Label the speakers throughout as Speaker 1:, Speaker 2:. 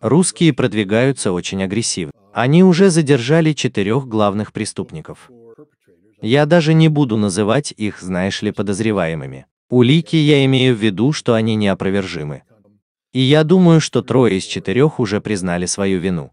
Speaker 1: Русские продвигаются очень агрессивно. Они уже задержали четырех главных преступников. Я даже не буду называть их, знаешь ли, подозреваемыми. Улики я имею в виду, что они неопровержимы. И я думаю, что трое из четырех уже признали свою вину.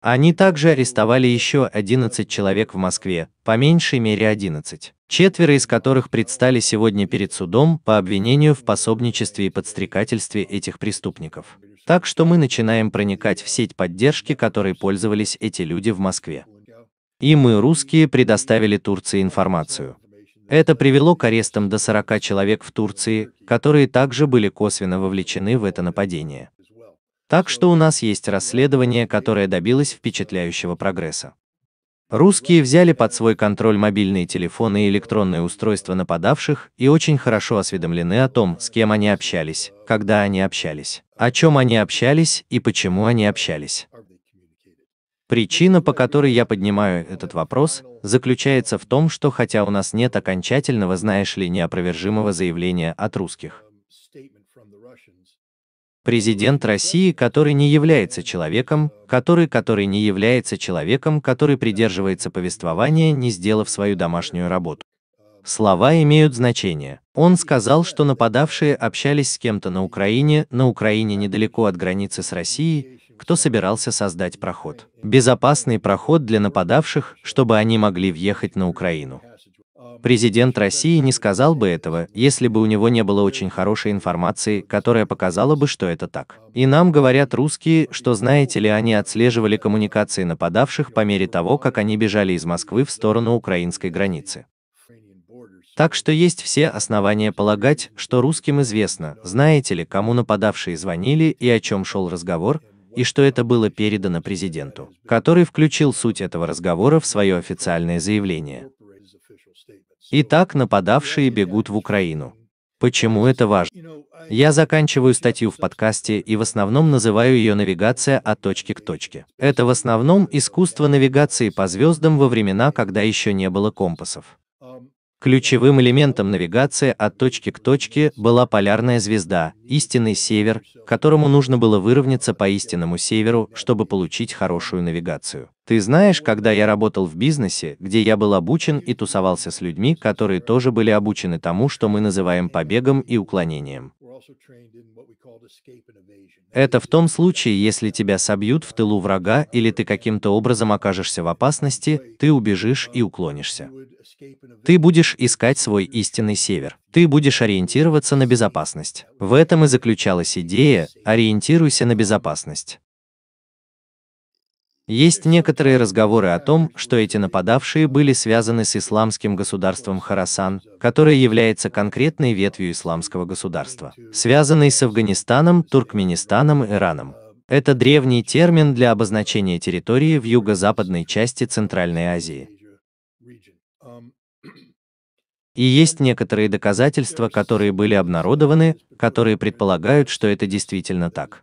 Speaker 1: Они также арестовали еще 11 человек в Москве, по меньшей мере 11, четверо из которых предстали сегодня перед судом по обвинению в пособничестве и подстрекательстве этих преступников. Так что мы начинаем проникать в сеть поддержки, которой пользовались эти люди в Москве. И мы, русские, предоставили Турции информацию. Это привело к арестам до 40 человек в Турции, которые также были косвенно вовлечены в это нападение. Так что у нас есть расследование, которое добилось впечатляющего прогресса. Русские взяли под свой контроль мобильные телефоны и электронные устройства нападавших и очень хорошо осведомлены о том, с кем они общались, когда они общались, о чем они общались и почему они общались. Причина, по которой я поднимаю этот вопрос, заключается в том, что хотя у нас нет окончательного, знаешь ли, неопровержимого заявления от русских, президент России, который не является человеком, который, который не является человеком, который придерживается повествования, не сделав свою домашнюю работу. Слова имеют значение. Он сказал, что нападавшие общались с кем-то на Украине, на Украине недалеко от границы с Россией, кто собирался создать проход. Безопасный проход для нападавших, чтобы они могли въехать на Украину. Президент России не сказал бы этого, если бы у него не было очень хорошей информации, которая показала бы, что это так. И нам говорят русские, что знаете ли, они отслеживали коммуникации нападавших по мере того, как они бежали из Москвы в сторону украинской границы. Так что есть все основания полагать, что русским известно, знаете ли, кому нападавшие звонили и о чем шел разговор, и что это было передано президенту, который включил суть этого разговора в свое официальное заявление. Итак, нападавшие бегут в Украину. Почему это важно? Я заканчиваю статью в подкасте и в основном называю ее «Навигация от точки к точке». Это в основном искусство навигации по звездам во времена, когда еще не было компасов. Ключевым элементом навигации от точки к точке была полярная звезда, истинный север, которому нужно было выровняться по истинному северу, чтобы получить хорошую навигацию. Ты знаешь, когда я работал в бизнесе, где я был обучен и тусовался с людьми, которые тоже были обучены тому, что мы называем побегом и уклонением. Это в том случае, если тебя собьют в тылу врага или ты каким-то образом окажешься в опасности, ты убежишь uh, и уклонишься. Ты будешь искать свой истинный север. Ты будешь ориентироваться на безопасность. В этом и заключалась идея «ориентируйся на безопасность». Есть некоторые разговоры о том, что эти нападавшие были связаны с исламским государством Харасан, которое является конкретной ветвью исламского государства, связанной с Афганистаном, Туркменистаном, Ираном. Это древний термин для обозначения территории в юго-западной части Центральной Азии. И есть некоторые доказательства, которые были обнародованы, которые предполагают, что это действительно так.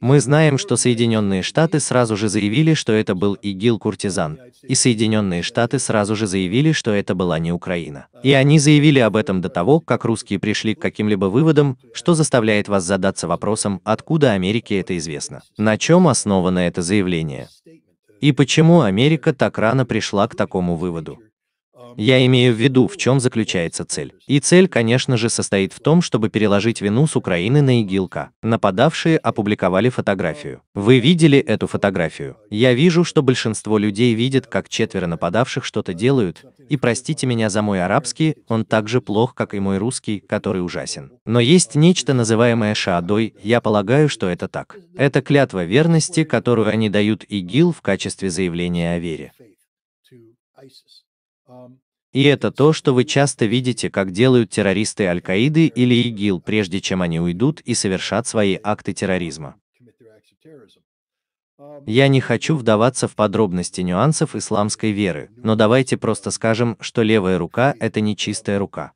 Speaker 1: Мы знаем, что Соединенные Штаты сразу же заявили, что это был ИГИЛ Куртизан, и Соединенные Штаты сразу же заявили, что это была не Украина. И они заявили об этом до того, как русские пришли к каким-либо выводам, что заставляет вас задаться вопросом, откуда Америке это известно. На чем основано это заявление? И почему Америка так рано пришла к такому выводу? Я имею в виду, в чем заключается цель. И цель, конечно же, состоит в том, чтобы переложить вину с Украины на ИГИЛК. Нападавшие опубликовали фотографию. Вы видели эту фотографию? Я вижу, что большинство людей видят, как четверо нападавших что-то делают, и простите меня за мой арабский, он так же плох, как и мой русский, который ужасен. Но есть нечто, называемое шаадой, я полагаю, что это так. Это клятва верности, которую они дают ИГИЛ в качестве заявления о вере. И это то, что вы часто видите, как делают террористы Аль-Каиды или ИГИЛ, прежде чем они уйдут и совершат свои акты терроризма. Я не хочу вдаваться в подробности нюансов исламской веры, но давайте просто скажем, что левая рука – это не чистая рука.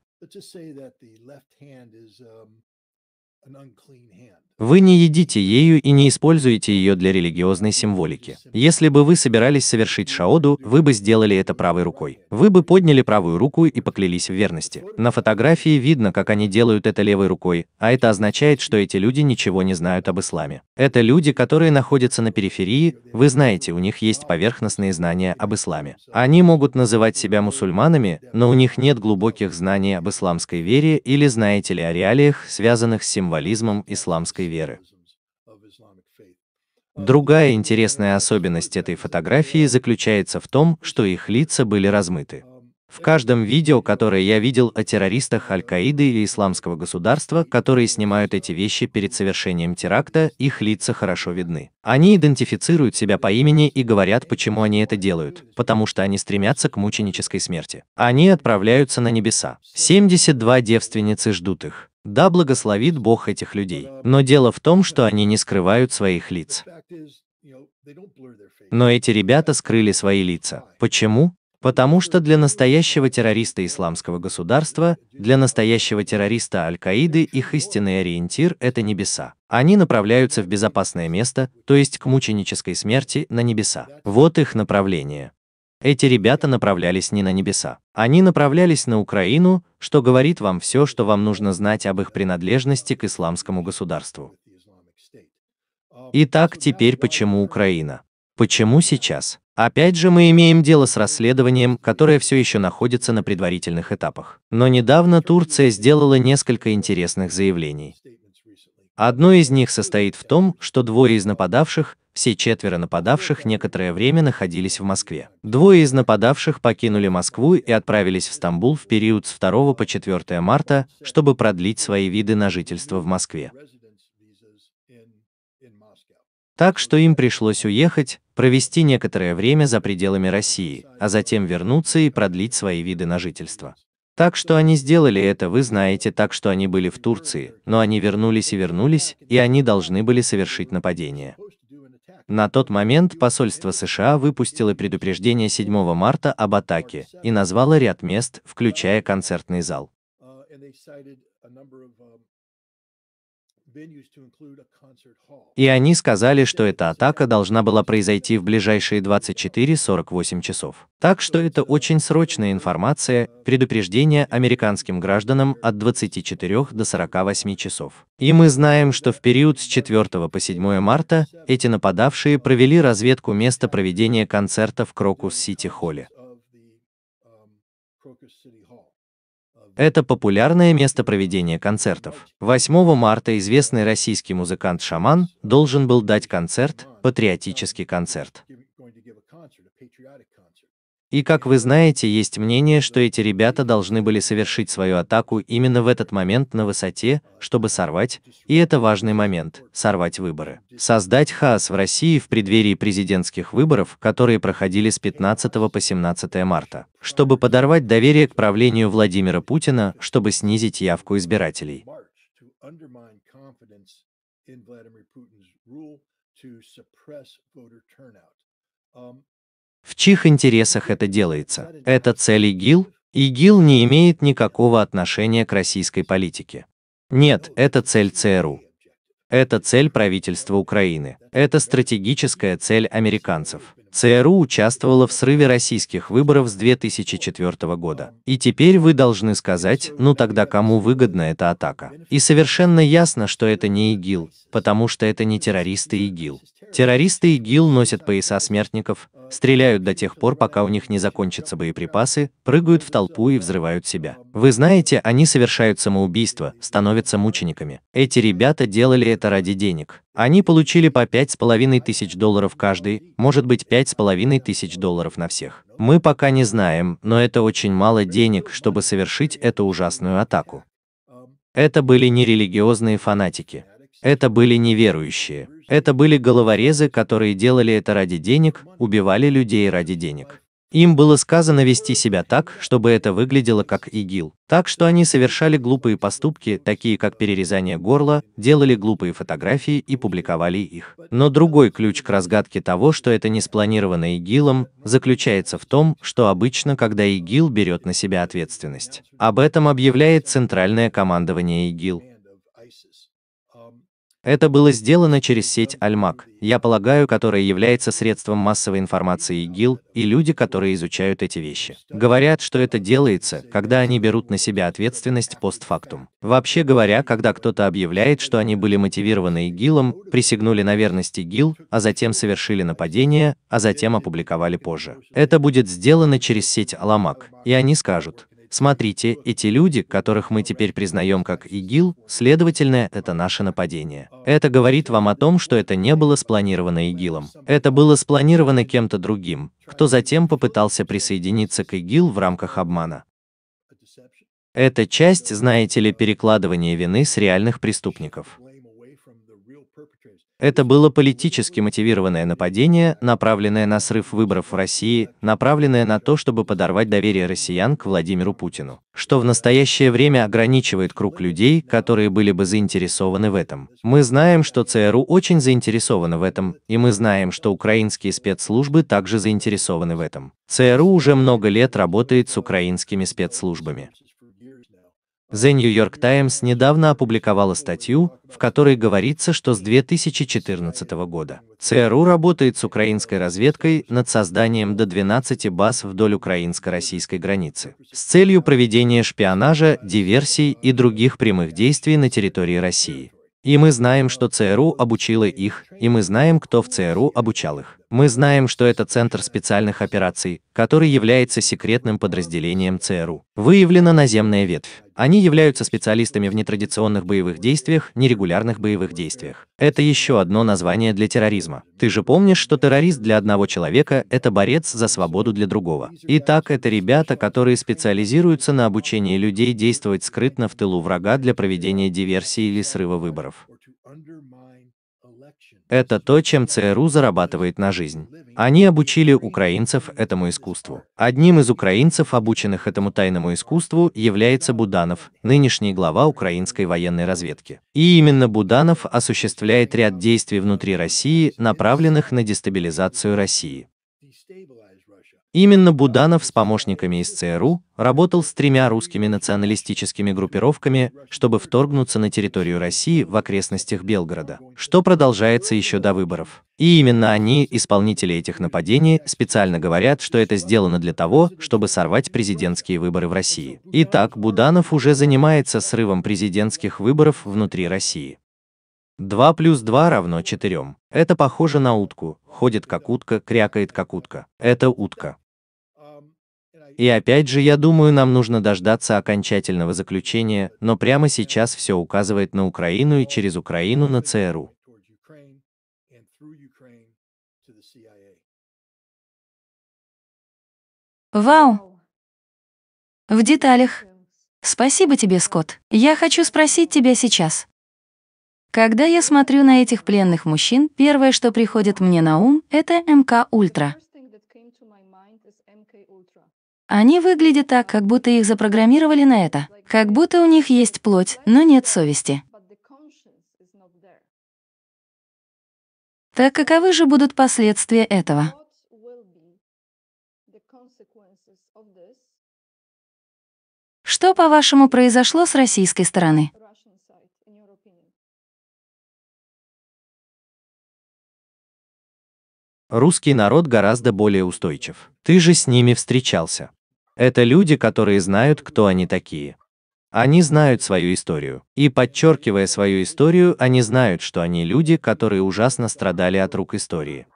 Speaker 1: Вы не едите ею и не используете ее для религиозной символики. Если бы вы собирались совершить шаоду, вы бы сделали это правой рукой. Вы бы подняли правую руку и поклялись в верности. На фотографии видно, как они делают это левой рукой, а это означает, что эти люди ничего не знают об исламе. Это люди, которые находятся на периферии, вы знаете, у них есть поверхностные знания об исламе. Они могут называть себя мусульманами, но у них нет глубоких знаний об исламской вере или знаете ли о реалиях, связанных с символикой символизмом исламской веры. Э, Другая интересная э, особенность этой фотографии заключается в том, что их лица были размыты. Э, в каждом видео, которое я видел о террористах Аль-Каиды или Исламского государства, которые снимают эти вещи перед совершением теракта, их лица хорошо видны. Они идентифицируют себя по имени и говорят, почему они это делают, потому что они стремятся к мученической смерти. Они отправляются на небеса. 72 девственницы ждут их. Да благословит Бог этих людей. Но дело в том, что они не скрывают своих лиц. Но эти ребята скрыли свои лица. Почему? Потому что для настоящего террориста исламского государства, для настоящего террориста Аль-Каиды их истинный ориентир – это небеса. Они направляются в безопасное место, то есть к мученической смерти на небеса. Вот их направление. Эти ребята направлялись не на небеса. Они направлялись на Украину, что говорит вам все, что вам нужно знать об их принадлежности к исламскому государству. Итак, теперь почему Украина? Почему сейчас? Опять же, мы имеем дело с расследованием, которое все еще находится на предварительных этапах. Но недавно Турция сделала несколько интересных заявлений. Одно из них состоит в том, что двое из нападавших, все четверо нападавших некоторое время находились в Москве. Двое из нападавших покинули Москву и отправились в Стамбул в период с 2 по 4 марта, чтобы продлить свои виды на жительство в Москве. Так что им пришлось уехать, провести некоторое время за пределами России, а затем вернуться и продлить свои виды на жительство. Так что они сделали это, вы знаете, так что они были в Турции, но они вернулись и вернулись, и они должны были совершить нападение. На тот момент посольство США выпустило предупреждение 7 марта об атаке и назвало ряд мест, включая концертный зал. Uh, и они сказали, что эта атака должна была произойти в ближайшие 24-48 часов. Так что это очень срочная информация, предупреждение американским гражданам от 24 до 48 часов. И мы знаем, что в период с 4 по 7 марта эти нападавшие провели разведку места проведения концерта в Крокус-Сити-Холле. Это популярное место проведения концертов. 8 марта известный российский музыкант Шаман должен был дать концерт, патриотический концерт. И как вы знаете, есть мнение, что эти ребята должны были совершить свою атаку именно в этот момент на высоте, чтобы сорвать, и это важный момент, сорвать выборы. Создать хаос в России в преддверии президентских выборов, которые проходили с 15 по 17 марта. Чтобы подорвать доверие к правлению Владимира Путина, чтобы снизить явку избирателей. В чьих интересах это делается? Это цель ИГИЛ? ИГИЛ не имеет никакого отношения к российской политике. Нет, это цель ЦРУ. Это цель правительства Украины. Это стратегическая цель американцев. ЦРУ участвовала в срыве российских выборов с 2004 года. И теперь вы должны сказать, ну тогда кому выгодна эта атака? И совершенно ясно, что это не ИГИЛ, потому что это не террористы ИГИЛ. Террористы ИГИЛ носят пояса смертников, стреляют до тех пор, пока у них не закончатся боеприпасы, прыгают в толпу и взрывают себя. Вы знаете, они совершают самоубийство, становятся мучениками. Эти ребята делали это ради денег. Они получили по пять с половиной тысяч долларов каждый, может быть пять с половиной тысяч долларов на всех. Мы пока не знаем, но это очень мало денег, чтобы совершить эту ужасную атаку. Это были не религиозные фанатики. Это были неверующие. Это были головорезы, которые делали это ради денег, убивали людей ради денег. Им было сказано вести себя так, чтобы это выглядело как ИГИЛ. Так что они совершали глупые поступки, такие как перерезание горла, делали глупые фотографии и публиковали их. Но другой ключ к разгадке того, что это не спланировано ИГИЛом, заключается в том, что обычно, когда ИГИЛ берет на себя ответственность, об этом объявляет центральное командование ИГИЛ. Это было сделано через сеть Альмак, я полагаю, которая является средством массовой информации ИГИЛ, и люди, которые изучают эти вещи, говорят, что это делается, когда они берут на себя ответственность постфактум. Вообще говоря, когда кто-то объявляет, что они были мотивированы ИГИЛом, присягнули на верность ИГИЛ, а затем совершили нападение, а затем опубликовали позже. Это будет сделано через сеть Аламак, и они скажут, Смотрите, эти люди, которых мы теперь признаем как ИГИЛ, следовательно, это наше нападение. Это говорит вам о том, что это не было спланировано ИГИЛом. Это было спланировано кем-то другим, кто затем попытался присоединиться к ИГИЛ в рамках обмана. Это часть, знаете ли, перекладывания вины с реальных преступников. Это было политически мотивированное нападение, направленное на срыв выборов в России, направленное на то, чтобы подорвать доверие россиян к Владимиру Путину, что в настоящее время ограничивает круг людей, которые были бы заинтересованы в этом. Мы знаем, что ЦРУ очень заинтересованы в этом, и мы знаем, что украинские спецслужбы также заинтересованы в этом. ЦРУ уже много лет работает с украинскими спецслужбами. The New York Times недавно опубликовала статью, в которой говорится, что с 2014 года ЦРУ работает с украинской разведкой над созданием до 12 баз вдоль украинско-российской границы с целью проведения шпионажа, диверсий и других прямых действий на территории России. И мы знаем, что ЦРУ обучило их, и мы знаем, кто в ЦРУ обучал их. Мы знаем, что это Центр специальных операций, который является секретным подразделением ЦРУ. Выявлена наземная ветвь. Они являются специалистами в нетрадиционных боевых действиях, нерегулярных боевых действиях. Это еще одно название для терроризма. Ты же помнишь, что террорист для одного человека – это борец за свободу для другого. Итак, это ребята, которые специализируются на обучении людей действовать скрытно в тылу врага для проведения диверсии или срыва выборов. Это то, чем ЦРУ зарабатывает на жизнь. Они обучили украинцев этому искусству. Одним из украинцев, обученных этому тайному искусству, является Буданов, нынешний глава украинской военной разведки. И именно Буданов осуществляет ряд действий внутри России, направленных на дестабилизацию России. Именно Буданов с помощниками из ЦРУ работал с тремя русскими националистическими группировками, чтобы вторгнуться на территорию России в окрестностях Белгорода, что продолжается еще до выборов. И именно они, исполнители этих нападений, специально говорят, что это сделано для того, чтобы сорвать президентские выборы в России. Итак, Буданов уже занимается срывом президентских выборов внутри России. 2 плюс 2 равно 4. Это похоже на утку. Ходит как утка, крякает как утка. Это утка. И опять же, я думаю, нам нужно дождаться окончательного заключения, но прямо сейчас все указывает на Украину и через Украину на ЦРУ.
Speaker 2: Вау! В деталях. Спасибо тебе, Скотт. Я хочу спросить тебя сейчас. Когда я смотрю на этих пленных мужчин, первое, что приходит мне на ум, это МК Ультра. Они выглядят так, как будто их запрограммировали на это, как будто у них есть плоть, но нет совести. Так каковы же будут последствия этого? Что, по-вашему, произошло с российской стороны?
Speaker 1: Русский народ гораздо более устойчив. Ты же с ними встречался. Это люди, которые знают, кто они такие. Они знают свою историю. И подчеркивая свою историю, они знают, что они люди, которые ужасно страдали от рук истории.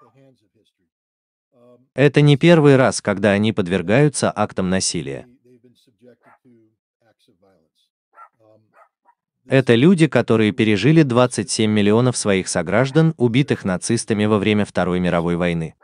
Speaker 1: Это не первый раз, когда они подвергаются актам насилия. Это люди, которые пережили 27 миллионов своих сограждан, убитых нацистами во время Второй мировой войны.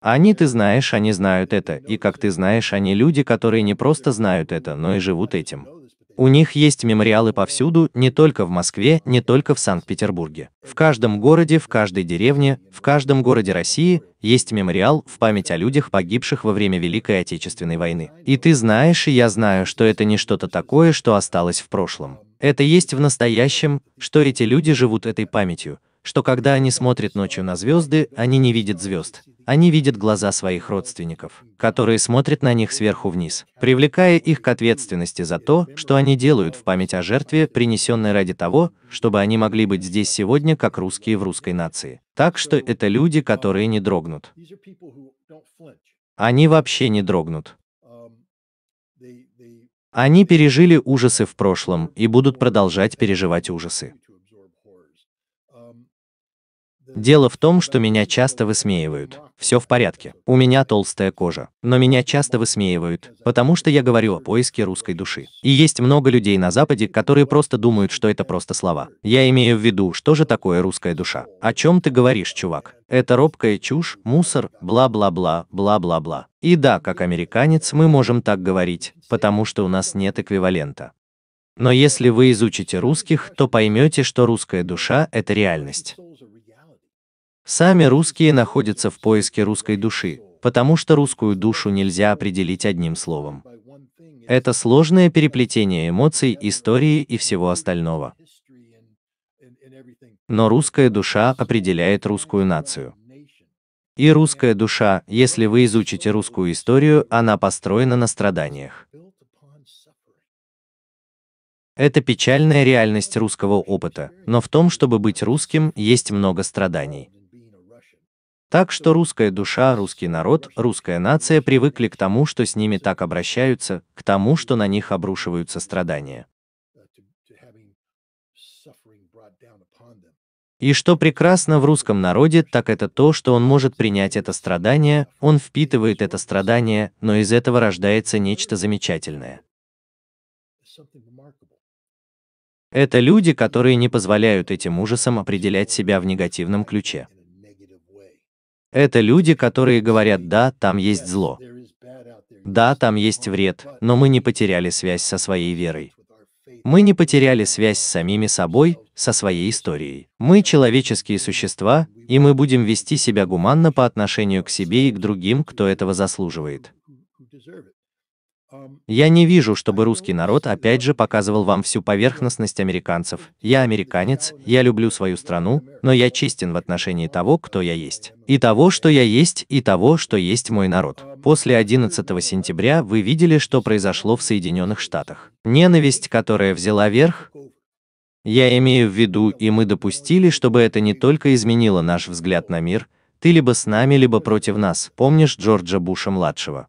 Speaker 1: Они, ты знаешь, они знают это, и как ты знаешь, они люди, которые не просто знают это, но и живут этим. У них есть мемориалы повсюду, не только в Москве, не только в Санкт-Петербурге. В каждом городе, в каждой деревне, в каждом городе России есть мемориал в память о людях, погибших во время Великой Отечественной войны. И ты знаешь, и я знаю, что это не что-то такое, что осталось в прошлом. Это есть в настоящем, что эти люди живут этой памятью, что когда они смотрят ночью на звезды, они не видят звезд. Они видят глаза своих родственников, которые смотрят на них сверху вниз, привлекая их к ответственности за то, что они делают в память о жертве, принесенной ради того, чтобы они могли быть здесь сегодня как русские в русской нации. Так что это люди, которые не дрогнут. Они вообще не дрогнут. Они пережили ужасы в прошлом и будут продолжать переживать ужасы. Дело в том, что меня часто высмеивают. Все в порядке. У меня толстая кожа. Но меня часто высмеивают, потому что я говорю о поиске русской души. И есть много людей на Западе, которые просто думают, что это просто слова. Я имею в виду, что же такое русская душа. О чем ты говоришь, чувак? Это робкая чушь, мусор, бла-бла-бла, бла-бла-бла. И да, как американец мы можем так говорить, потому что у нас нет эквивалента. Но если вы изучите русских, то поймете, что русская душа – это реальность. Сами русские находятся в поиске русской души, потому что русскую душу нельзя определить одним словом. Это сложное переплетение эмоций, истории и всего остального. Но русская душа определяет русскую нацию. И русская душа, если вы изучите русскую историю, она построена на страданиях. Это печальная реальность русского опыта, но в том, чтобы быть русским, есть много страданий. Так что русская душа, русский народ, русская нация привыкли к тому, что с ними так обращаются, к тому, что на них обрушиваются страдания. И что прекрасно в русском народе, так это то, что он может принять это страдание, он впитывает это страдание, но из этого рождается нечто замечательное. Это люди, которые не позволяют этим ужасам определять себя в негативном ключе. Это люди, которые говорят, да, там есть зло. Да, там есть вред, но мы не потеряли связь со своей верой. Мы не потеряли связь с самими собой, со своей историей. Мы человеческие существа, и мы будем вести себя гуманно по отношению к себе и к другим, кто этого заслуживает. Я не вижу, чтобы русский ну, народ опять же показывал вам всю поверхностность американцев. Я американец, я люблю свою страну, но я честен в отношении того, кто я есть. И того, что я есть, и того, что есть мой народ. После 11 сентября вы видели, что произошло в Соединенных Штатах. Ненависть, которая взяла верх, я имею в виду, и мы допустили, чтобы это не только изменило наш взгляд на мир, ты либо с нами, либо против нас, помнишь Джорджа Буша-младшего.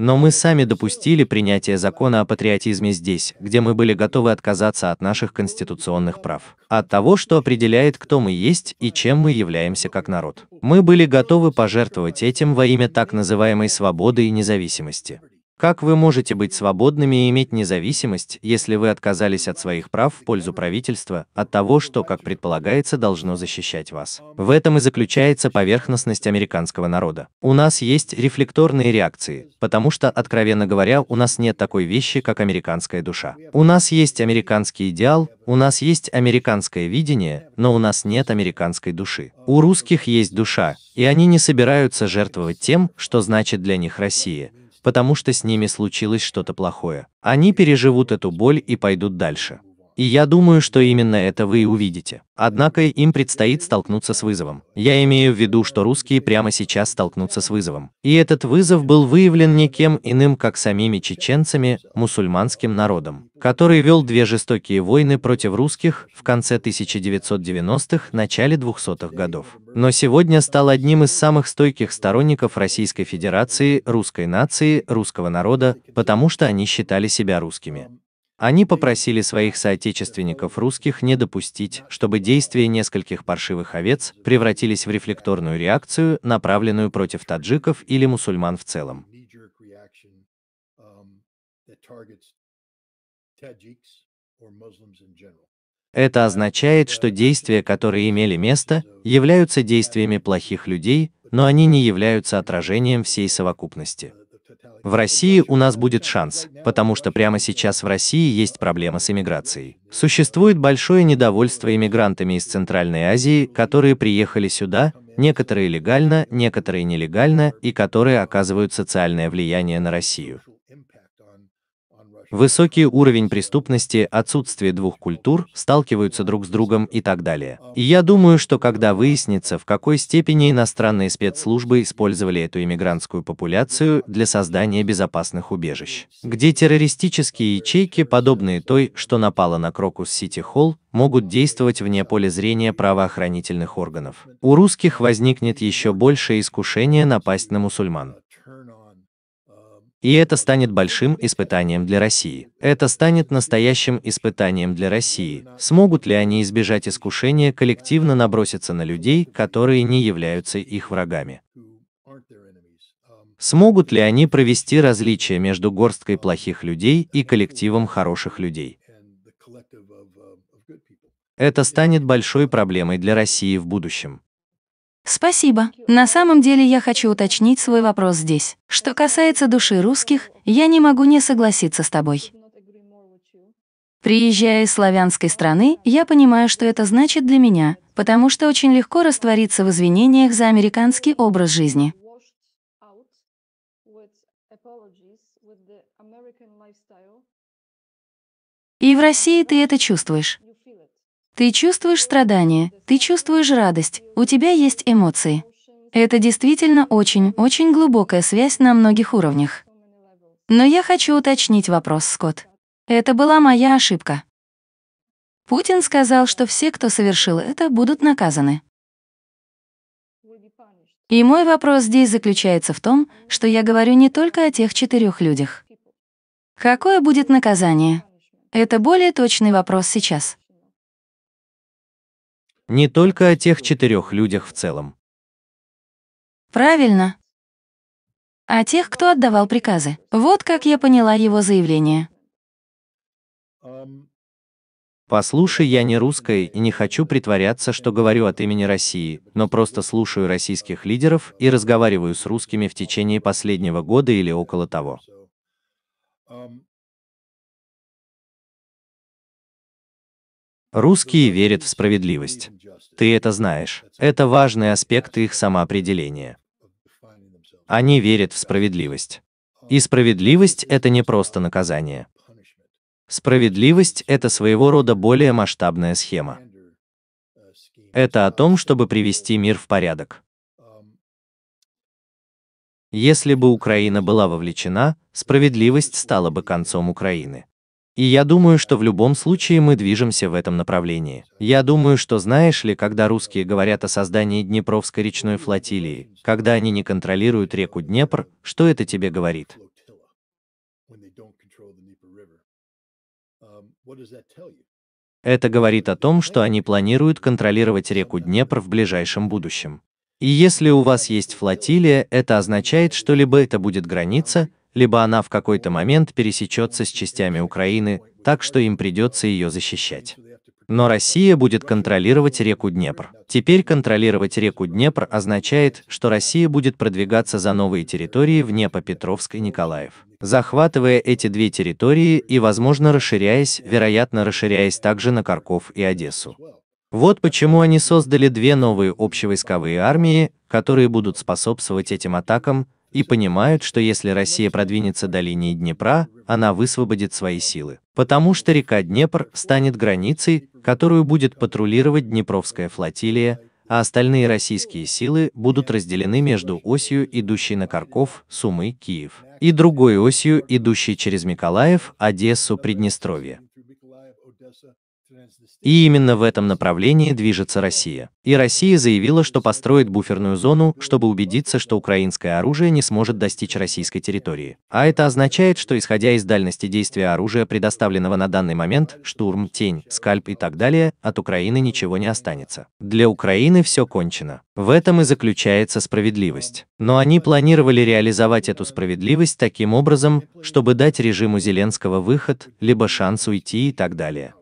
Speaker 1: Но мы сами допустили принятие закона о патриотизме здесь, где мы были готовы отказаться от наших конституционных прав, от того, что определяет, кто мы есть и чем мы являемся как народ. Мы были готовы пожертвовать этим во имя так называемой свободы и независимости. Как вы можете быть свободными и иметь независимость, если вы отказались от своих прав в пользу правительства, от того, что, как предполагается, должно защищать вас? В этом и заключается поверхностность американского народа. У нас есть рефлекторные реакции, потому что, откровенно говоря, у нас нет такой вещи, как американская душа. У нас есть американский идеал, у нас есть американское видение, но у нас нет американской души. У русских есть душа, и они не собираются жертвовать тем, что значит для них Россия, потому что с ними случилось что-то плохое. Они переживут эту боль и пойдут дальше. И я думаю, что именно это вы и увидите. Однако им предстоит столкнуться с вызовом. Я имею в виду, что русские прямо сейчас столкнутся с вызовом. И этот вызов был выявлен никем иным, как самими чеченцами, мусульманским народом, который вел две жестокие войны против русских в конце 1990-х, начале 200-х годов. Но сегодня стал одним из самых стойких сторонников Российской Федерации, русской нации, русского народа, потому что они считали себя русскими. Они попросили своих соотечественников русских не допустить, чтобы действия нескольких паршивых овец превратились в рефлекторную реакцию, направленную против таджиков или мусульман в целом. Это означает, что действия, которые имели место, являются действиями плохих людей, но они не являются отражением всей совокупности. В России у нас будет шанс, потому что прямо сейчас в России есть проблема с иммиграцией. Существует большое недовольство иммигрантами из Центральной Азии, которые приехали сюда, некоторые легально, некоторые нелегально, и которые оказывают социальное влияние на Россию. Высокий уровень преступности, отсутствие двух культур, сталкиваются друг с другом и так далее. И я думаю, что когда выяснится, в какой степени иностранные спецслужбы использовали эту иммигрантскую популяцию для создания безопасных убежищ, где террористические ячейки, подобные той, что напала на Крокус Сити Холл, могут действовать вне поля зрения правоохранительных органов. У русских возникнет еще большее искушение напасть на мусульман. И это станет большим испытанием для России. Это станет настоящим испытанием для России. Смогут ли они избежать искушения коллективно наброситься на людей, которые не являются их врагами? Смогут ли они провести различия между горсткой плохих людей и коллективом хороших людей? Это станет большой проблемой для России в будущем.
Speaker 2: Спасибо. На самом деле я хочу уточнить свой вопрос здесь. Что касается души русских, я не могу не согласиться с тобой. Приезжая из славянской страны, я понимаю, что это значит для меня, потому что очень легко раствориться в извинениях за американский образ жизни. И в России ты это чувствуешь. Ты чувствуешь страдания, ты чувствуешь радость, у тебя есть эмоции. Это действительно очень-очень глубокая связь на многих уровнях. Но я хочу уточнить вопрос, Скотт. Это была моя ошибка. Путин сказал, что все, кто совершил это, будут наказаны. И мой вопрос здесь заключается в том, что я говорю не только о тех четырех людях. Какое будет наказание? Это более точный вопрос сейчас.
Speaker 1: Не только о тех четырех людях в целом.
Speaker 2: Правильно. О тех, кто отдавал приказы. Вот как я поняла его заявление.
Speaker 1: Послушай, я не русская и не хочу притворяться, что говорю от имени России, но просто слушаю российских лидеров и разговариваю с русскими в течение последнего года или около того. Русские верят в справедливость. Ты это знаешь. Это важный аспект их самоопределения. Они верят в справедливость. И справедливость – это не просто наказание. Справедливость – это своего рода более масштабная схема. Это о том, чтобы привести мир в порядок. Если бы Украина была вовлечена, справедливость стала бы концом Украины. И я думаю, что в любом случае мы движемся в этом направлении. Я думаю, что знаешь ли, когда русские говорят о создании Днепровской речной флотилии, когда они не контролируют реку Днепр, что это тебе говорит? Это говорит о том, что они планируют контролировать реку Днепр в ближайшем будущем. И если у вас есть флотилия, это означает, что либо это будет граница, либо она в какой-то момент пересечется с частями Украины, так что им придется ее защищать. Но Россия будет контролировать реку Днепр. Теперь контролировать реку Днепр означает, что Россия будет продвигаться за новые территории вне Попетровск и Николаев. Захватывая эти две территории и, возможно, расширяясь, вероятно, расширяясь также на Карков и Одессу. Вот почему они создали две новые общевойсковые армии, которые будут способствовать этим атакам, и понимают, что если Россия продвинется до линии Днепра, она высвободит свои силы. Потому что река Днепр станет границей, которую будет патрулировать Днепровская флотилия, а остальные российские силы будут разделены между осью, идущей на Карков, Сумы, Киев, и другой осью, идущей через Миколаев, Одессу, Приднестровье. И именно в этом направлении движется Россия. И Россия заявила, что построит буферную зону, чтобы убедиться, что украинское оружие не сможет достичь российской территории. А это означает, что исходя из дальности действия оружия, предоставленного на данный момент, штурм, тень, скальп и так далее, от Украины ничего не останется. Для Украины все кончено. В этом и заключается справедливость. Но они планировали реализовать эту справедливость таким образом, чтобы дать режиму Зеленского выход, либо шанс уйти и так далее.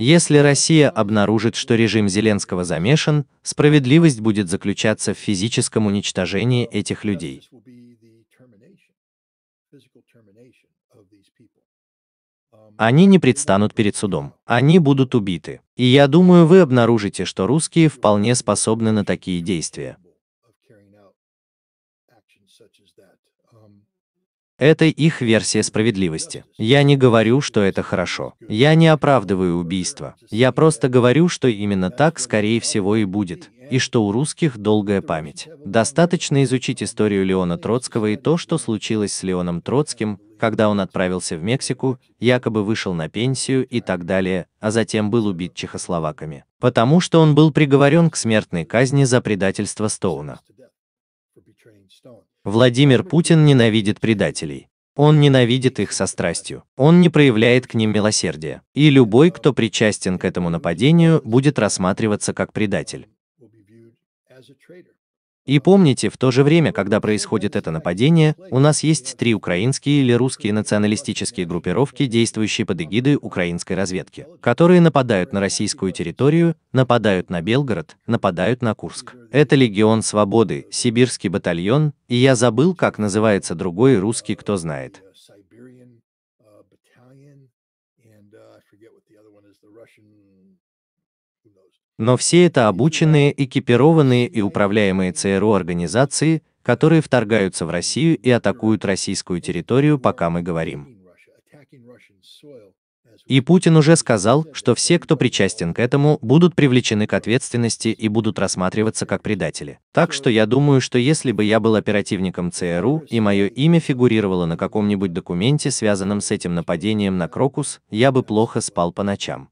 Speaker 1: Если Россия обнаружит, что режим Зеленского замешан, справедливость будет заключаться в физическом уничтожении этих людей. Um, Они не предстанут перед um, судом. Они будут убиты. И я думаю, вы обнаружите, что русские вполне способны на такие действия. Это их версия справедливости. Я не говорю, что это хорошо. Я не оправдываю убийство. Я просто говорю, что именно так, скорее всего, и будет. И что у русских долгая память. Достаточно изучить историю Леона Троцкого и то, что случилось с Леоном Троцким, когда он отправился в Мексику, якобы вышел на пенсию и так далее, а затем был убит чехословаками. Потому что он был приговорен к смертной казни за предательство Стоуна. Владимир Путин ненавидит предателей. Он ненавидит их со страстью. Он не проявляет к ним милосердия. И любой, кто причастен к этому нападению, будет рассматриваться как предатель. И помните, в то же время, когда происходит это нападение, у нас есть три украинские или русские националистические группировки, действующие под эгидой украинской разведки, которые нападают на российскую территорию, нападают на Белгород, нападают на Курск. Это Легион Свободы, Сибирский батальон, и я забыл, как называется другой русский, кто знает. Но все это обученные, экипированные и управляемые ЦРУ организации, которые вторгаются в Россию и атакуют российскую территорию, пока мы говорим. И Путин уже сказал, что все, кто причастен к этому, будут привлечены к ответственности и будут рассматриваться как предатели. Так что я думаю, что если бы я был оперативником ЦРУ и мое имя фигурировало на каком-нибудь документе, связанном с этим нападением на Крокус, я бы плохо спал по ночам.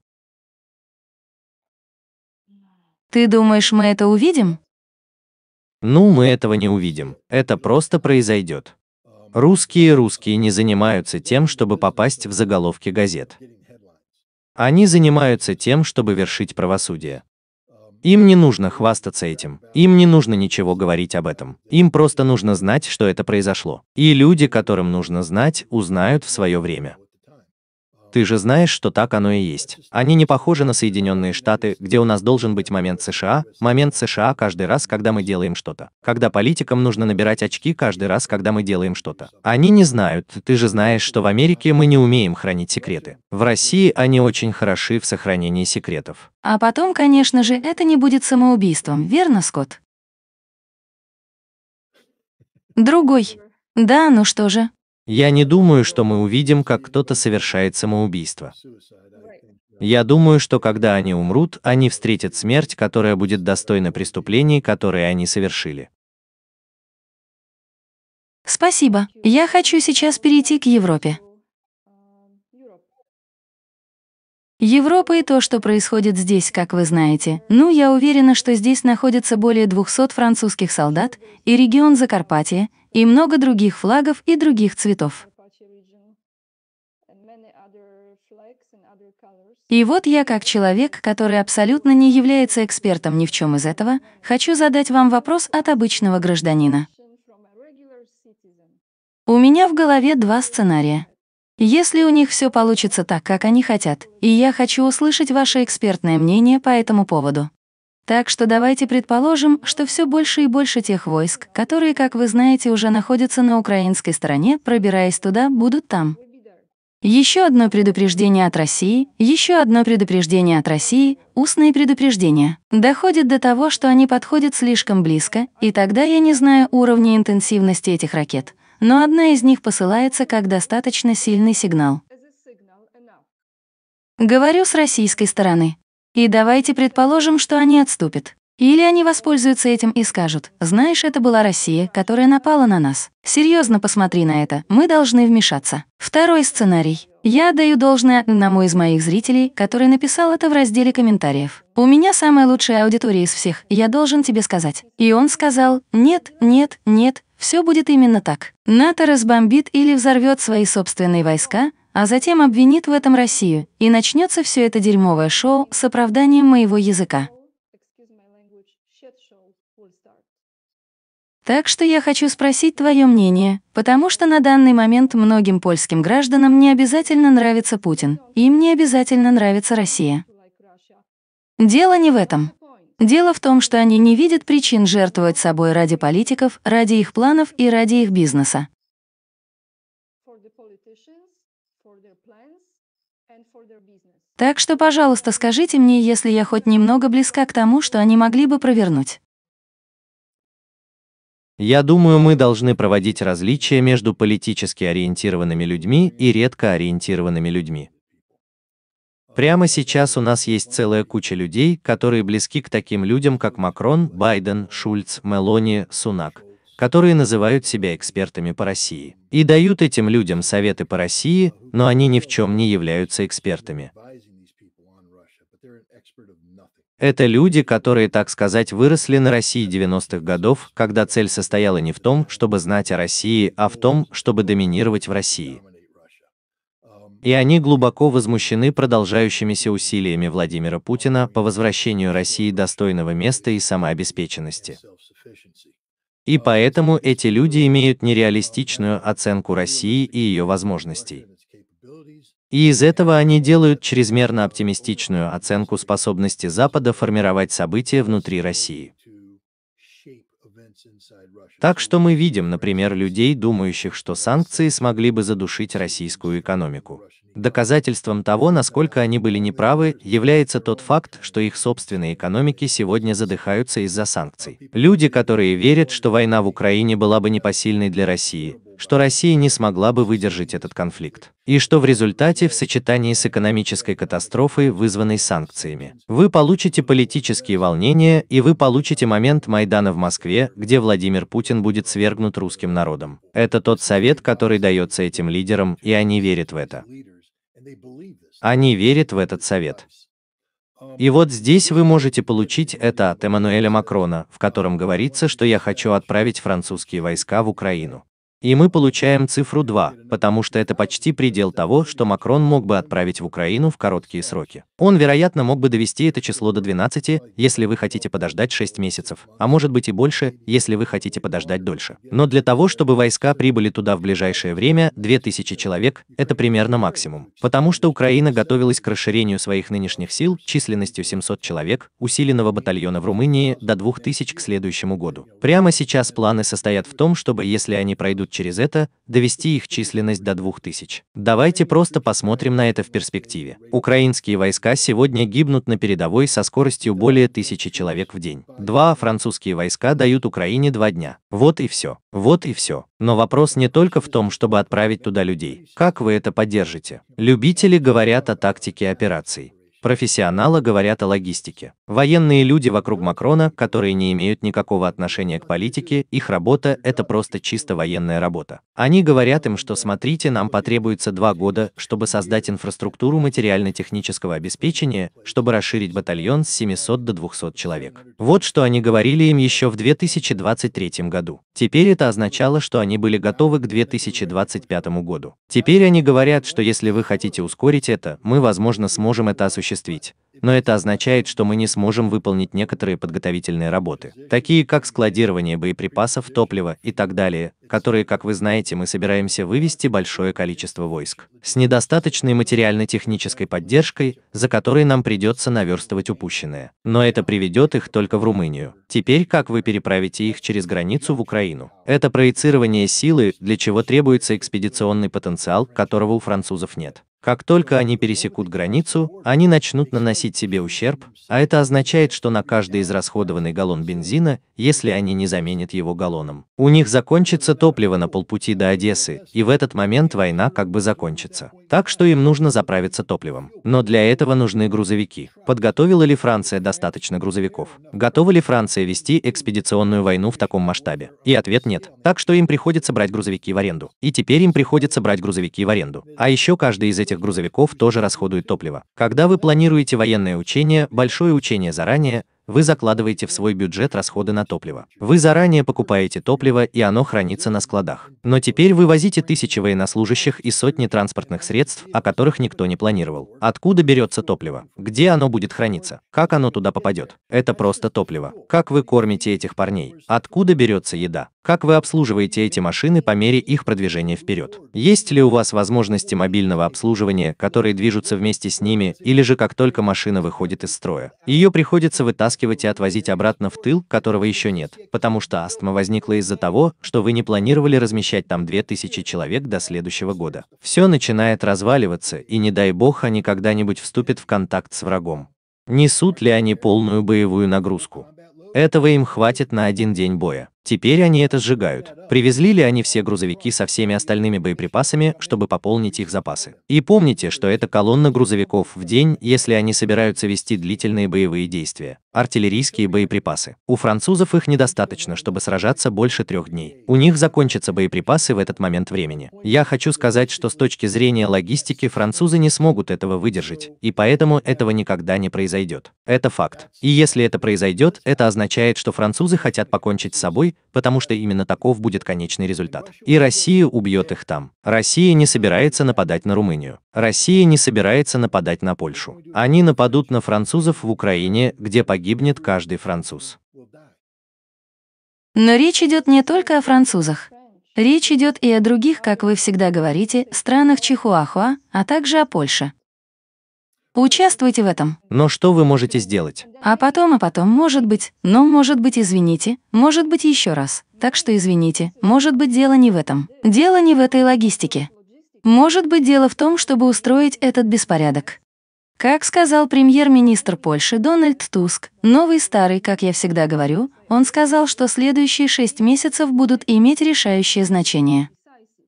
Speaker 2: Ты думаешь, мы это увидим?
Speaker 1: Ну, мы этого не увидим. Это просто произойдет. Русские русские не занимаются тем, чтобы попасть в заголовки газет. Они занимаются тем, чтобы вершить правосудие. Им не нужно хвастаться этим, им не нужно ничего говорить об этом, им просто нужно знать, что это произошло. И люди, которым нужно знать, узнают в свое время. Ты же знаешь, что так оно и есть. Они не похожи на Соединенные Штаты, где у нас должен быть момент США, момент США каждый раз, когда мы делаем что-то. Когда политикам нужно набирать очки каждый раз, когда мы делаем что-то. Они не знают, ты же знаешь, что в Америке мы не умеем хранить секреты. В России они очень хороши в сохранении секретов.
Speaker 2: А потом, конечно же, это не будет самоубийством, верно, Скотт? Другой. Да, ну что же,
Speaker 1: я не думаю, что мы увидим, как кто-то совершает самоубийство. Я думаю, что когда они умрут, они встретят смерть, которая будет достойна преступлений, которые они совершили.
Speaker 2: Спасибо. Я хочу сейчас перейти к Европе. Европа и то, что происходит здесь, как вы знаете. Ну, я уверена, что здесь находится более 200 французских солдат и регион Закарпатия, и много других флагов и других цветов. И вот я как человек, который абсолютно не является экспертом ни в чем из этого, хочу задать вам вопрос от обычного гражданина. У меня в голове два сценария. Если у них все получится так, как они хотят, и я хочу услышать ваше экспертное мнение по этому поводу. Так что давайте предположим, что все больше и больше тех войск, которые, как вы знаете, уже находятся на украинской стороне, пробираясь туда, будут там. Еще одно предупреждение от России, еще одно предупреждение от России, устные предупреждения. Доходит до того, что они подходят слишком близко, и тогда я не знаю уровня интенсивности этих ракет но одна из них посылается как достаточно сильный сигнал. Говорю с российской стороны. И давайте предположим, что они отступят. Или они воспользуются этим и скажут, знаешь, это была Россия, которая напала на нас. Серьезно посмотри на это, мы должны вмешаться. Второй сценарий. Я отдаю должное одному из моих зрителей, который написал это в разделе комментариев. «У меня самая лучшая аудитория из всех, я должен тебе сказать». И он сказал «Нет, нет, нет, все будет именно так». НАТО разбомбит или взорвет свои собственные войска, а затем обвинит в этом Россию, и начнется все это дерьмовое шоу с оправданием моего языка. Так что я хочу спросить твое мнение, потому что на данный момент многим польским гражданам не обязательно нравится Путин, им не обязательно нравится Россия. Дело не в этом. Дело в том, что они не видят причин жертвовать собой ради политиков, ради их планов и ради их бизнеса. Так что, пожалуйста, скажите мне, если я хоть немного близка к тому, что они могли бы провернуть.
Speaker 1: Я думаю, мы должны проводить различия между политически ориентированными людьми и редко ориентированными людьми. Прямо сейчас у нас есть целая куча людей, которые близки к таким людям, как Макрон, Байден, Шульц, Мелони, Сунак, которые называют себя экспертами по России. И дают этим людям советы по России, но они ни в чем не являются экспертами. Это люди, которые, так сказать, выросли на России 90-х годов, когда цель состояла не в том, чтобы знать о России, а в том, чтобы доминировать в России. И они глубоко возмущены продолжающимися усилиями Владимира Путина по возвращению России достойного места и самообеспеченности. И поэтому эти люди имеют нереалистичную оценку России и ее возможностей. И из этого они делают чрезмерно оптимистичную оценку способности Запада формировать события внутри России. Так что мы видим, например, людей, думающих, что санкции смогли бы задушить российскую экономику. Доказательством того, насколько они были неправы, является тот факт, что их собственные экономики сегодня задыхаются из-за санкций. Люди, которые верят, что война в Украине была бы непосильной для России, что Россия не смогла бы выдержать этот конфликт. И что в результате, в сочетании с экономической катастрофой, вызванной санкциями, вы получите политические волнения и вы получите момент Майдана в Москве, где Владимир Путин будет свергнут русским народом. Это тот совет, который дается этим лидерам, и они верят в это. Они верят в этот совет. И вот здесь вы можете получить это от Эммануэля Макрона, в котором говорится, что я хочу отправить французские войска в Украину. И мы получаем цифру 2, потому что это почти предел того, что Макрон мог бы отправить в Украину в короткие сроки. Он, вероятно, мог бы довести это число до 12, если вы хотите подождать 6 месяцев, а может быть и больше, если вы хотите подождать дольше. Но для того, чтобы войска прибыли туда в ближайшее время, 2000 человек – это примерно максимум. Потому что Украина готовилась к расширению своих нынешних сил численностью 700 человек, усиленного батальона в Румынии до 2000 к следующему году. Прямо сейчас планы состоят в том, чтобы, если они пройдут через это довести их численность до 2000. Давайте просто посмотрим на это в перспективе. Украинские войска сегодня гибнут на передовой со скоростью более тысячи человек в день. Два французские войска дают Украине два дня. Вот и все. Вот и все. Но вопрос не только в том, чтобы отправить туда людей. Как вы это поддержите? Любители говорят о тактике операций. Профессионалы говорят о логистике. Военные люди вокруг Макрона, которые не имеют никакого отношения к политике, их работа – это просто чисто военная работа. Они говорят им, что смотрите, нам потребуется два года, чтобы создать инфраструктуру материально-технического обеспечения, чтобы расширить батальон с 700 до 200 человек. Вот что они говорили им еще в 2023 году. Теперь это означало, что они были готовы к 2025 году. Теперь они говорят, что если вы хотите ускорить это, мы, возможно, сможем это осуществить осуществить. Но это означает, что мы не сможем выполнить некоторые подготовительные работы, такие как складирование боеприпасов, топлива и так далее, которые, как вы знаете, мы собираемся вывести большое количество войск, с недостаточной материально-технической поддержкой, за которой нам придется наверстывать упущенное. Но это приведет их только в Румынию. Теперь как вы переправите их через границу в Украину? Это проецирование силы, для чего требуется экспедиционный потенциал, которого у французов нет. Как только они пересекут границу, они начнут наносить себе ущерб, а это означает, что на каждый израсходованный галлон бензина, если они не заменят его галлоном, у них закончится топливо на полпути до Одессы, и в этот момент война как бы закончится. Так что им нужно заправиться топливом. Но для этого нужны грузовики. Подготовила ли Франция достаточно грузовиков? Готова ли Франция вести экспедиционную войну в таком масштабе? И ответ нет. Так что им приходится брать грузовики в аренду. И теперь им приходится брать грузовики в аренду. А еще каждый из этих этих грузовиков тоже расходует топливо. Когда вы планируете военное учение, большое учение заранее, вы закладываете в свой бюджет расходы на топливо. Вы заранее покупаете топливо, и оно хранится на складах. Но теперь вы возите тысячи военнослужащих и сотни транспортных средств, о которых никто не планировал. Откуда берется топливо? Где оно будет храниться? Как оно туда попадет? Это просто топливо. Как вы кормите этих парней? Откуда берется еда? Как вы обслуживаете эти машины по мере их продвижения вперед? Есть ли у вас возможности мобильного обслуживания, которые движутся вместе с ними, или же как только машина выходит из строя? Ее приходится вытаскивать вытаскивать и отвозить обратно в тыл, которого еще нет, потому что астма возникла из-за того, что вы не планировали размещать там 2000 человек до следующего года. Все начинает разваливаться, и не дай бог они когда-нибудь вступят в контакт с врагом. Несут ли они полную боевую нагрузку? Этого им хватит на один день боя. Теперь они это сжигают. Привезли ли они все грузовики со всеми остальными боеприпасами, чтобы пополнить их запасы? И помните, что это колонна грузовиков в день, если они собираются вести длительные боевые действия. Артиллерийские боеприпасы. У французов их недостаточно, чтобы сражаться больше трех дней. У них закончатся боеприпасы в этот момент времени. Я хочу сказать, что с точки зрения логистики французы не смогут этого выдержать, и поэтому этого никогда не произойдет. Это факт. И если это произойдет, это означает, что французы хотят покончить с собой, потому что именно таков будет конечный результат. И Россия убьет их там. Россия не собирается нападать на Румынию. Россия не собирается нападать на Польшу. Они нападут на французов в Украине, где погибнет каждый француз.
Speaker 2: Но речь идет не только о французах. Речь идет и о других, как вы всегда говорите, странах Чихуахуа, а также о Польше. Поучаствуйте в этом.
Speaker 1: Но что вы можете сделать?
Speaker 2: А потом, а потом, может быть, но может быть, извините, может быть, еще раз. Так что извините, может быть, дело не в этом. Дело не в этой логистике. Может быть, дело в том, чтобы устроить этот беспорядок. Как сказал премьер-министр Польши Дональд Туск, новый старый, как я всегда говорю, он сказал, что следующие шесть месяцев будут иметь решающее значение.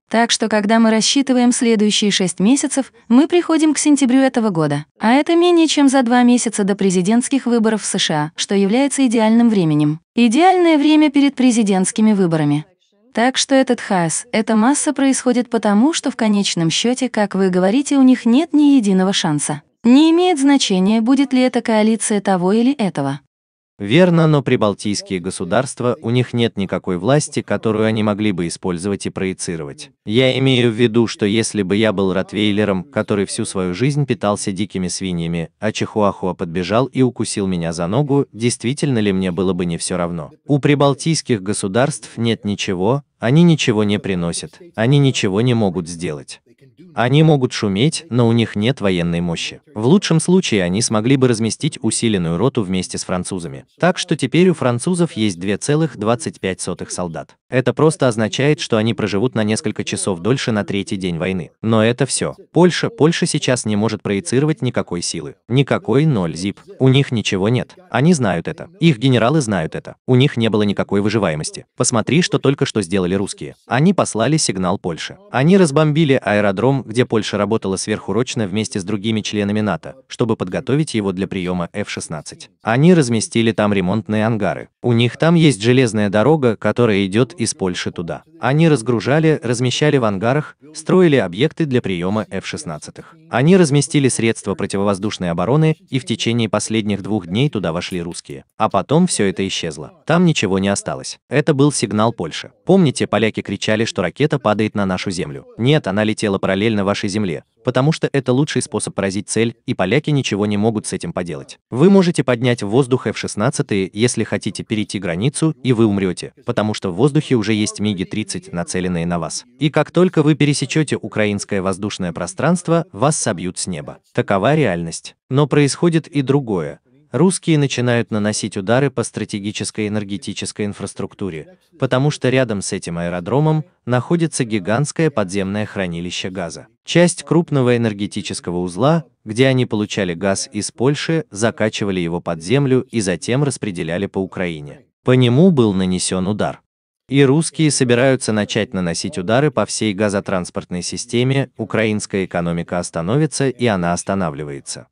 Speaker 2: Так что, когда мы рассчитываем следующие шесть месяцев, мы приходим к сентябрю этого года. А это менее чем за два месяца до президентских выборов в США, что является идеальным временем. Идеальное время перед президентскими выборами. Так что этот хаос, эта масса происходит потому, что в конечном счете, как вы говорите, у них нет ни единого шанса. Не имеет значения, будет ли это коалиция того или этого.
Speaker 1: Верно, но прибалтийские государства, у них нет никакой власти, которую они могли бы использовать и проецировать. Я имею в виду, что если бы я был ротвейлером, который всю свою жизнь питался дикими свиньями, а Чихуахуа подбежал и укусил меня за ногу, действительно ли мне было бы не все равно? У прибалтийских государств нет ничего, они ничего не приносят, они ничего не могут сделать. Они могут шуметь, но у них нет военной мощи. В лучшем случае они смогли бы разместить усиленную роту вместе с французами. Так что теперь у французов есть 2,25 солдат. Это просто означает, что они проживут на несколько часов дольше на третий день войны. Но это все. Польша, Польша сейчас не может проецировать никакой силы. Никакой ноль зип. У них ничего нет. Они знают это. Их генералы знают это. У них не было никакой выживаемости. Посмотри, что только что сделали русские. Они послали сигнал Польше. Они разбомбили аэродром где Польша работала сверхурочно вместе с другими членами НАТО, чтобы подготовить его для приема F-16. Они разместили там ремонтные ангары. У них там есть железная дорога, которая идет из Польши туда. Они разгружали, размещали в ангарах, строили объекты для приема F-16. Они разместили средства противовоздушной обороны, и в течение последних двух дней туда вошли русские. А потом все это исчезло. Там ничего не осталось. Это был сигнал Польши. Помните, поляки кричали, что ракета падает на нашу землю? Нет, она летела параллельно параллель на вашей земле, потому что это лучший способ поразить цель, и поляки ничего не могут с этим поделать. Вы можете поднять в воздух F-16, если хотите перейти границу, и вы умрете, потому что в воздухе уже есть МиГи-30, нацеленные на вас. И как только вы пересечете украинское воздушное пространство, вас собьют с неба. Такова реальность. Но происходит и другое русские начинают наносить удары по стратегической энергетической инфраструктуре, потому что рядом с этим аэродромом находится гигантское подземное хранилище газа. Часть крупного энергетического узла, где они получали газ из Польши, закачивали его под землю и затем распределяли по Украине. По нему был нанесен удар. И русские собираются начать наносить удары по всей газотранспортной системе, украинская экономика остановится и она останавливается.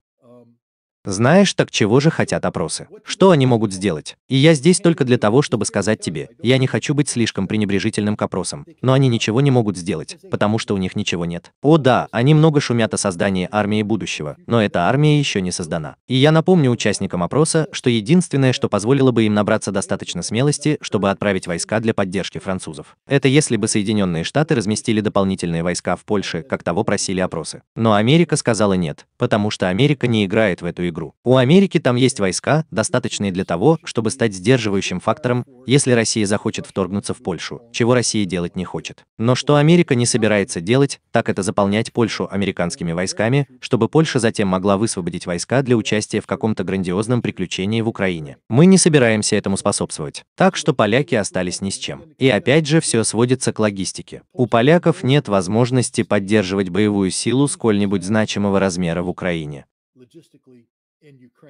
Speaker 1: Знаешь, так чего же хотят опросы? Что они могут сделать? И я здесь только для того, чтобы сказать тебе, я не хочу быть слишком пренебрежительным к опросам, но они ничего не могут сделать, потому что у них ничего нет. О да, они много шумят о создании армии будущего, но эта армия еще не создана. И я напомню участникам опроса, что единственное, что позволило бы им набраться достаточно смелости, чтобы отправить войска для поддержки французов. Это если бы Соединенные Штаты разместили дополнительные войска в Польше, как того просили опросы. Но Америка сказала нет, потому что Америка не играет в эту игру игру. У Америки там есть войска, достаточные для того, чтобы стать сдерживающим фактором, если Россия захочет вторгнуться в Польшу, чего Россия делать не хочет. Но что Америка не собирается делать, так это заполнять Польшу американскими войсками, чтобы Польша затем могла высвободить войска для участия в каком-то грандиозном приключении в Украине. Мы не собираемся этому способствовать. Так что поляки остались ни с чем. И опять же все сводится к логистике. У поляков нет возможности поддерживать боевую силу сколь-нибудь значимого размера в Украине.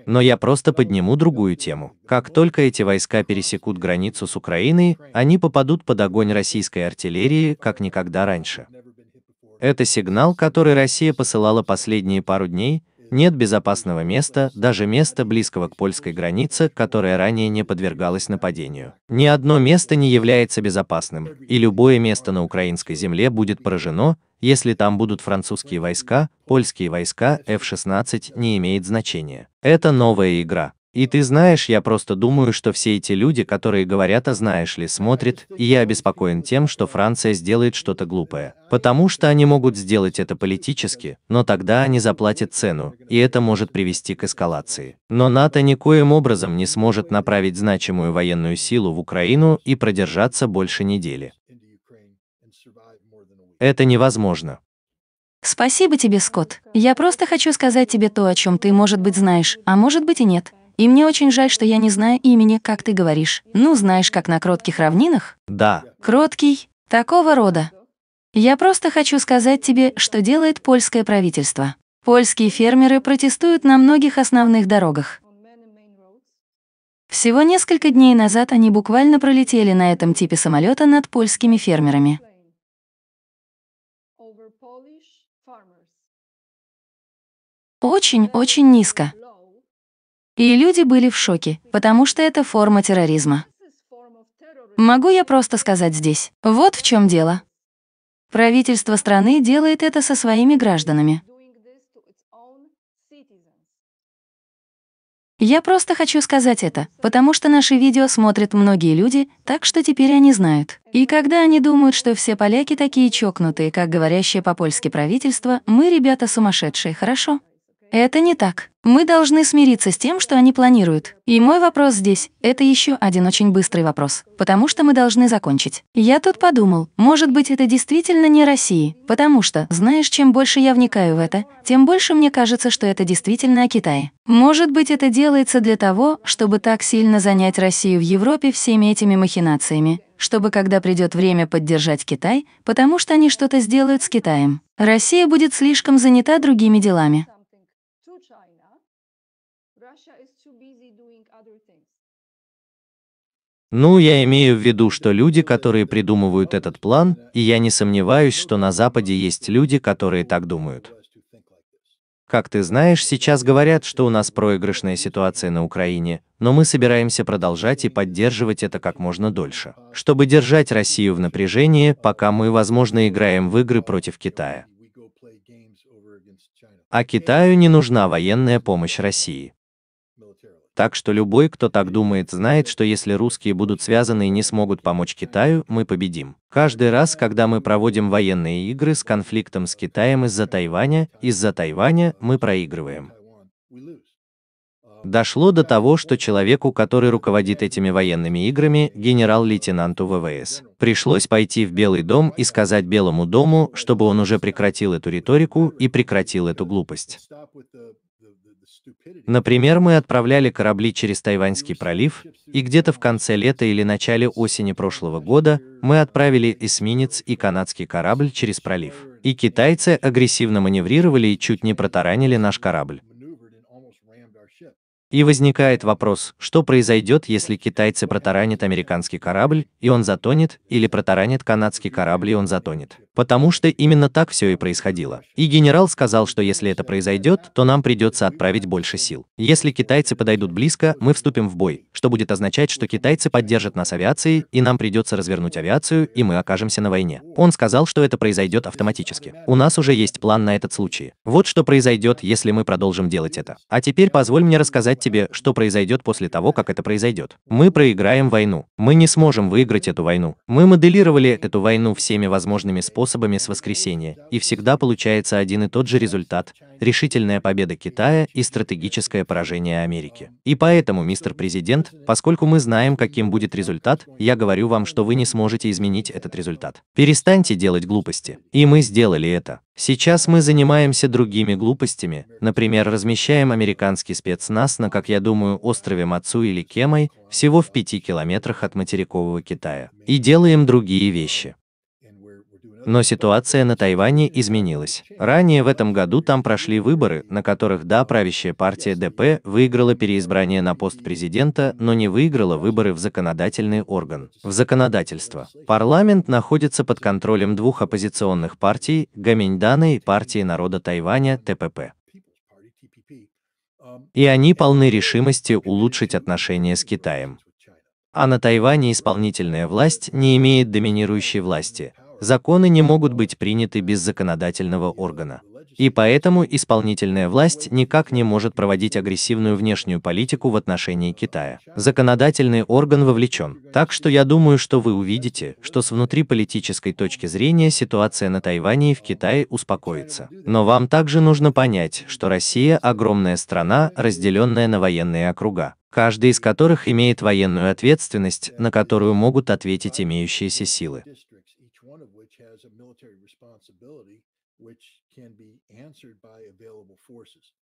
Speaker 1: Но я просто подниму другую тему. Как только эти войска пересекут границу с Украиной, они попадут под огонь российской артиллерии, как никогда раньше. Это сигнал, который Россия посылала последние пару дней, нет безопасного места, даже места близкого к польской границе, которое ранее не подвергалось нападению. Ни одно место не является безопасным, и любое место на украинской земле будет поражено, если там будут французские войска, польские войска, F-16 не имеет значения. Это новая игра. И ты знаешь, я просто думаю, что все эти люди, которые говорят, а знаешь ли, смотрят, и я обеспокоен тем, что Франция сделает что-то глупое. Потому что они могут сделать это политически, но тогда они заплатят цену, и это может привести к эскалации. Но НАТО никоим образом не сможет направить значимую военную силу в Украину и продержаться больше недели. Это невозможно.
Speaker 2: Спасибо тебе, Скотт. Я просто хочу сказать тебе то, о чем ты, может быть, знаешь, а может быть и нет. И мне очень жаль, что я не знаю имени, как ты говоришь. Ну, знаешь, как на кротких равнинах? Да. Кроткий, такого рода. Я просто хочу сказать тебе, что делает польское правительство. Польские фермеры протестуют на многих основных дорогах. Всего несколько дней назад они буквально пролетели на этом типе самолета над польскими фермерами. Очень-очень э, низко. И люди были в шоке, потому что это форма терроризма. Могу я просто сказать здесь, вот в чем дело. Правительство страны делает это со своими гражданами. Я просто хочу сказать это, потому что наши видео смотрят многие люди, так что теперь они знают. И когда они думают, что все поляки такие чокнутые, как говорящее по-польски правительство, мы ребята сумасшедшие, хорошо? Это не так. Мы должны смириться с тем, что они планируют. И мой вопрос здесь — это еще один очень быстрый вопрос, потому что мы должны закончить. Я тут подумал, может быть, это действительно не Россия, потому что, знаешь, чем больше я вникаю в это, тем больше мне кажется, что это действительно о Китае. Может быть, это делается для того, чтобы так сильно занять Россию в Европе всеми этими махинациями, чтобы когда придет время поддержать Китай, потому что они что-то сделают с Китаем. Россия будет слишком занята другими делами.
Speaker 1: Ну, я имею в виду, что люди, которые придумывают этот план, и я не сомневаюсь, что на Западе есть люди, которые так думают. Как ты знаешь, сейчас говорят, что у нас проигрышная ситуация на Украине, но мы собираемся продолжать и поддерживать это как можно дольше, чтобы держать Россию в напряжении, пока мы, возможно, играем в игры против Китая. А Китаю не нужна военная помощь России. Так что любой, кто так думает, знает, что если русские будут связаны и не смогут помочь Китаю, мы победим. Каждый раз, когда мы проводим военные игры с конфликтом с Китаем из-за Тайваня, из-за Тайваня мы проигрываем. Дошло до того, что человеку, который руководит этими военными играми, генерал-лейтенанту ВВС, пришлось пойти в Белый дом и сказать Белому дому, чтобы он уже прекратил эту риторику и прекратил эту глупость. Например, мы отправляли корабли через Тайваньский пролив, и где-то в конце лета или начале осени прошлого года мы отправили эсминец и канадский корабль через пролив. И китайцы агрессивно маневрировали и чуть не протаранили наш корабль. И возникает вопрос, что произойдет, если китайцы протаранят американский корабль, и он затонет, или протаранит канадский корабль, и он затонет. Потому что именно так все и происходило. И генерал сказал, что если это произойдет, то нам придется отправить больше сил. Если китайцы подойдут близко, мы вступим в бой, что будет означать, что китайцы поддержат нас авиацией, и нам придется развернуть авиацию, и мы окажемся на войне. Он сказал, что это произойдет автоматически. У нас уже есть план на этот случай. Вот что произойдет, если мы продолжим делать это. А теперь позволь мне рассказать тебе, что произойдет после того, как это произойдет. Мы проиграем войну. Мы не сможем выиграть эту войну. Мы моделировали эту войну всеми возможными способами способами с воскресенья, и всегда получается один и тот же результат – решительная победа Китая и стратегическое поражение Америки. И поэтому, мистер президент, поскольку мы знаем, каким будет результат, я говорю вам, что вы не сможете изменить этот результат. Перестаньте делать глупости. И мы сделали это. Сейчас мы занимаемся другими глупостями, например, размещаем американский спецназ на, как я думаю, острове Мацу или Кемой, всего в пяти километрах от материкового Китая. И делаем другие вещи. Но ситуация на Тайване изменилась. Ранее в этом году там прошли выборы, на которых да, правящая партия ДП выиграла переизбрание на пост президента, но не выиграла выборы в законодательный орган. В законодательство. Парламент находится под контролем двух оппозиционных партий, Гаминьдана и партии народа Тайваня, ТПП и они полны решимости улучшить отношения с Китаем. А на Тайване исполнительная власть не имеет доминирующей власти, законы не могут быть приняты без законодательного органа. И поэтому исполнительная власть никак не может проводить агрессивную внешнюю политику в отношении Китая. Законодательный орган вовлечен. Так что я думаю, что вы увидите, что с внутриполитической точки зрения ситуация на Тайване и в Китае успокоится. Но вам также нужно понять, что Россия – огромная страна, разделенная на военные округа каждый из которых имеет военную ответственность, на которую могут ответить имеющиеся силы.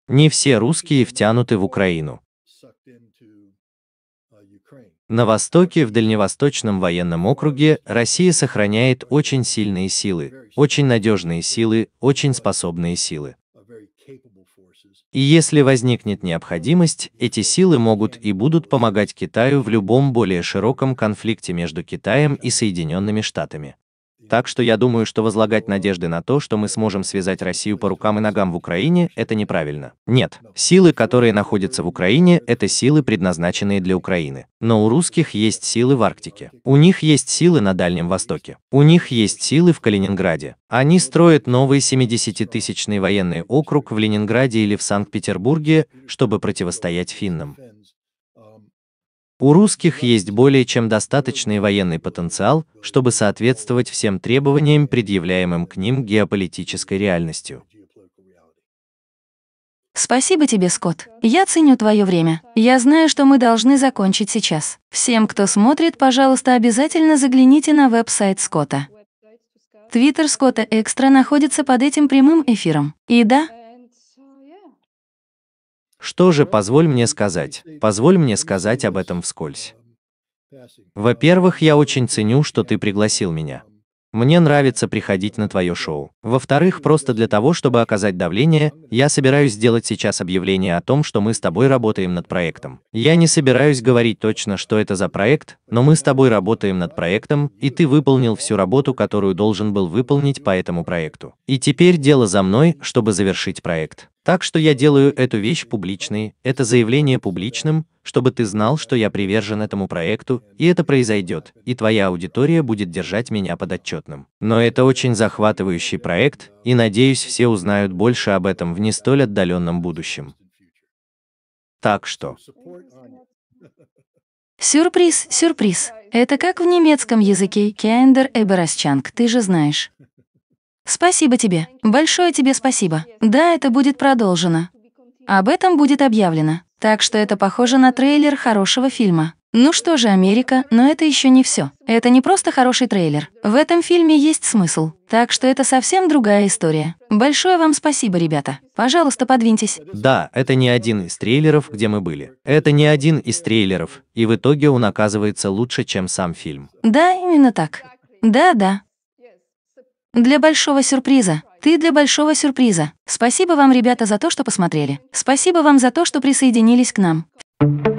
Speaker 1: Не все русские втянуты в Украину. Uh, На Востоке, в Дальневосточном военном округе, Россия сохраняет очень сильные силы, очень надежные силы, очень способные силы. И если возникнет необходимость, эти силы могут и будут помогать Китаю в любом более широком конфликте между Китаем и Соединенными Штатами. Так что я думаю, что возлагать надежды на то, что мы сможем связать Россию по рукам и ногам в Украине, это неправильно. Нет. Силы, которые находятся в Украине, это силы, предназначенные для Украины. Но у русских есть силы в Арктике. У них есть силы на Дальнем Востоке. У них есть силы в Калининграде. Они строят новый 70-тысячный военный округ в Ленинграде или в Санкт-Петербурге, чтобы противостоять финнам. У русских есть более чем достаточный военный потенциал, чтобы соответствовать всем требованиям, предъявляемым к ним геополитической реальностью.
Speaker 2: Спасибо тебе, Скотт. Я ценю твое время. Я знаю, что мы должны закончить сейчас. Всем, кто смотрит, пожалуйста, обязательно загляните на веб-сайт Скотта. Твиттер Скотта Экстра находится под этим прямым эфиром. И да,
Speaker 1: что же, позволь мне сказать, позволь мне сказать об этом вскользь. Во-первых, я очень ценю, что ты пригласил меня. Мне нравится приходить на твое шоу. Во-вторых, просто для того, чтобы оказать давление, я собираюсь сделать сейчас объявление о том, что мы с тобой работаем над проектом. Я не собираюсь говорить точно, что это за проект, но мы с тобой работаем над проектом, и ты выполнил всю работу, которую должен был выполнить по этому проекту. И теперь дело за мной, чтобы завершить проект. Так что я делаю эту вещь публичной, это заявление публичным, чтобы ты знал, что я привержен этому проекту, и это произойдет, и твоя аудитория будет держать меня под отчетным. Но это очень захватывающий проект, и надеюсь все узнают больше об этом в не столь отдаленном будущем. Так что...
Speaker 2: Сюрприз, сюрприз. Это как в немецком языке «Кендер Эберасчанг», ты же знаешь. Спасибо тебе. Большое тебе спасибо. Да, это будет продолжено. Об этом будет объявлено. Так что это похоже на трейлер хорошего фильма. Ну что же, Америка, но это еще не все. Это не просто хороший трейлер. В этом фильме есть смысл. Так что это совсем другая история. Большое вам спасибо, ребята. Пожалуйста, подвиньтесь.
Speaker 1: Да, это не один из трейлеров, где мы были. Это не один из трейлеров. И в итоге он оказывается лучше, чем сам фильм.
Speaker 2: Да, именно так. Да, да. Для большого сюрприза. Ты для большого сюрприза. Спасибо вам, ребята, за то, что посмотрели. Спасибо вам за то, что присоединились к нам. Thank you.